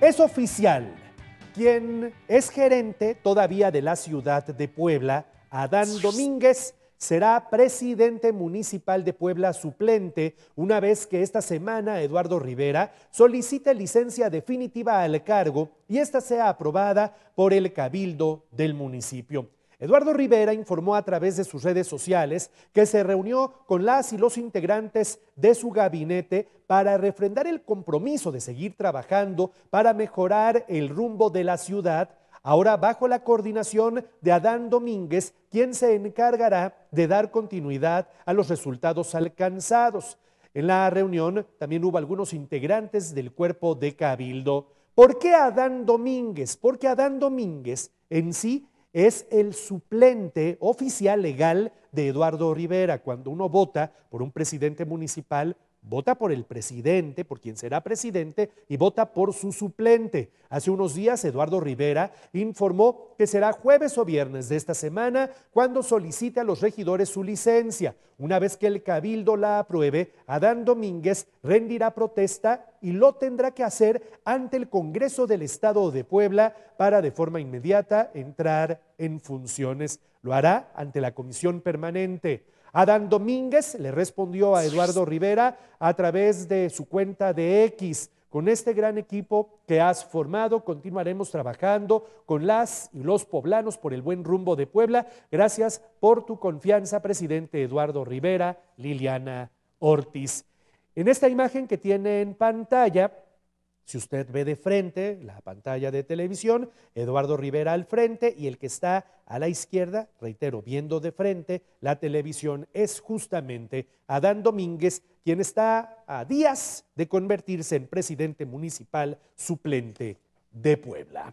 Es oficial. Quien es gerente todavía de la ciudad de Puebla, Adán Domínguez, será presidente municipal de Puebla suplente una vez que esta semana Eduardo Rivera solicite licencia definitiva al cargo y esta sea aprobada por el cabildo del municipio. Eduardo Rivera informó a través de sus redes sociales que se reunió con las y los integrantes de su gabinete para refrendar el compromiso de seguir trabajando para mejorar el rumbo de la ciudad, ahora bajo la coordinación de Adán Domínguez, quien se encargará de dar continuidad a los resultados alcanzados. En la reunión también hubo algunos integrantes del cuerpo de Cabildo. ¿Por qué Adán Domínguez? Porque Adán Domínguez en sí es el suplente oficial legal de Eduardo Rivera. Cuando uno vota por un presidente municipal, Vota por el presidente, por quien será presidente, y vota por su suplente. Hace unos días, Eduardo Rivera informó que será jueves o viernes de esta semana cuando solicite a los regidores su licencia. Una vez que el cabildo la apruebe, Adán Domínguez rendirá protesta y lo tendrá que hacer ante el Congreso del Estado de Puebla para de forma inmediata entrar en funciones. Lo hará ante la comisión permanente. Adán Domínguez le respondió a Eduardo Rivera a través de su cuenta de X. Con este gran equipo que has formado, continuaremos trabajando con las y los poblanos por el buen rumbo de Puebla. Gracias por tu confianza, presidente Eduardo Rivera, Liliana Ortiz. En esta imagen que tiene en pantalla, si usted ve de frente la pantalla de televisión, Eduardo Rivera al frente y el que está a la izquierda, reitero, viendo de frente la televisión, es justamente Adán Domínguez, quien está a días de convertirse en presidente municipal suplente de Puebla.